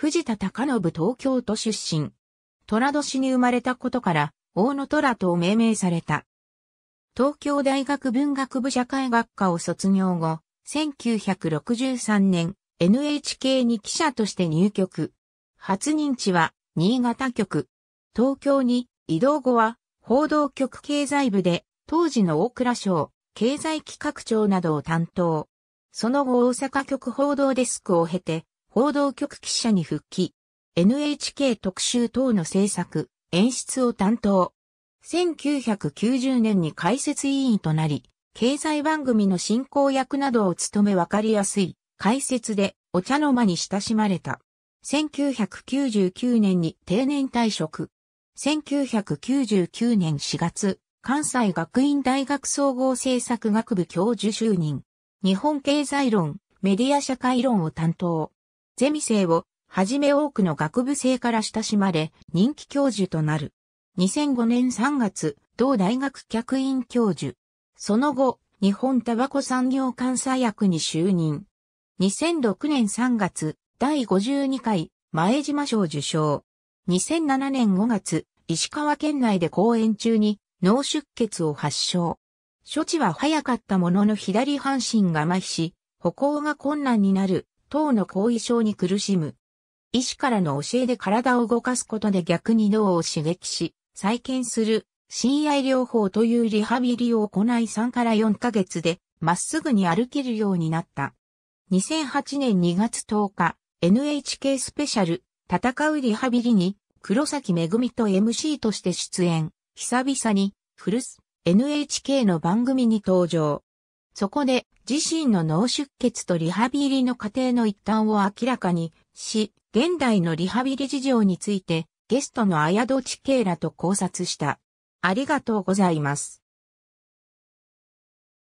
藤田隆信東京都出身。虎年に生まれたことから、大野虎と命名された。東京大学文学部社会学科を卒業後、1963年、NHK に記者として入局。初任地は、新潟局。東京に移動後は、報道局経済部で、当時の大倉省、経済企画庁などを担当。その後大阪局報道デスクを経て、報道局記者に復帰。NHK 特集等の制作、演出を担当。1990年に解説委員となり、経済番組の進行役などを務め分かりやすい解説でお茶の間に親しまれた。1999年に定年退職。1999年4月、関西学院大学総合政策学部教授就任。日本経済論、メディア社会論を担当。ゼミ生をはじめ多くの学部生から親しまれ、人気教授となる。2005年3月、同大学客員教授。その後、日本タバコ産業監査役に就任。2006年3月、第52回、前島賞受賞。2007年5月、石川県内で講演中に脳出血を発症。処置は早かったものの左半身が麻痺し、歩行が困難になる等の後遺症に苦しむ。医師からの教えで体を動かすことで逆に脳を刺激し、再建する親愛療法というリハビリを行い3から4ヶ月でまっすぐに歩けるようになった。2008年2月10日、NHK スペシャル、戦うリハビリに、黒崎めぐみと MC として出演、久々に、古巣 NHK の番組に登場。そこで自身の脳出血とリハビリの過程の一端を明らかにし、現代のリハビリ事情についてゲストの綾戸地慶らと考察した。ありがとうございます。